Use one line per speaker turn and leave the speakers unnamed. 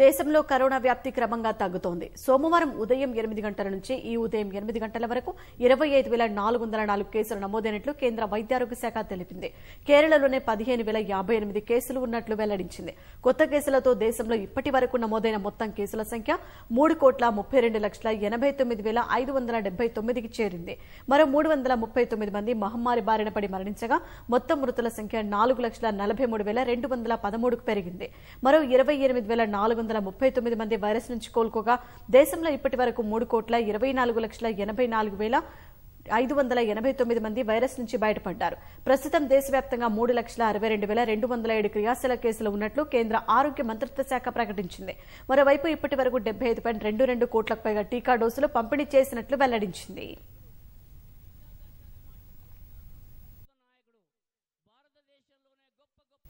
దేశంలో కరోనా వ్యాప్తి క్రమంగా తగ్గుతోంది సోమవారం ఉదయం ఎనిమిది గంటల నుంచి ఈ ఉదయం ఎనిమిది గంటల వరకు ఇరవై ఐదు వేల నాలుగు వందల నాలుగు కేసులు నమోదైనట్లు కేంద్ర వైద్యారోగ్య శాఖ తెలిపింది కేరళలోనే పదిహేను వేల యాభై ఎనిమిది కేసులు ఉన్నట్లు వెల్లడించింది కొత్త కేసులతో దేశంలో ఇప్పటి వరకు నమోదైన మొత్తం కేసుల సంఖ్య మూడు కోట్ల ముప్పై రెండు లక్షల ఎనభై తొమ్మిది వేల ఐదు వందల డెబ్బై తొమ్మిదికి చేరింది మరో మూడు వందల ముప్పై తొమ్మిది మంది మహమ్మారి బారిన పడి మరణించగా మొత్తం మృతుల సంఖ్య నాలుగు లక్షల నలభై మూడు వేల రెండు వందల పదమూడుకు పెరిగింది మరో ఇరవై ఎనిమిది వేల నాలుగు వందల ముప్పై తొమ్మిది మంది వైరస్ నుంచి కోలుకోగా దేశంలో ఇప్పటి వరకు మూడు కోట్ల ఇరవై నాలుగు లక్షల ఎనభై నాలుగు వేల ఐదు వందల ఎనభై తొమ్మిది మంది వైరస్ నుంచి బయటపడ్డారు ప్రస్తుతం దేశవ్యాప్తంగా మూడు లక్షల అరవై రెండు వేల రెండు వందల ఏడు క్రియాశీల కేసులు ఉన్నట్లు కేంద్ర ఆరోగ్య మంత్రిత్వ శాఖ ప్రకటించింది మరోవైపు ఇప్పటి వరకు డెబ్బై ఐదు పాయింట్ రెండు రెండు కోట్లకు పైగా టీకా డోసులు పంపిణీ చేసినట్లు వెల్లడించింది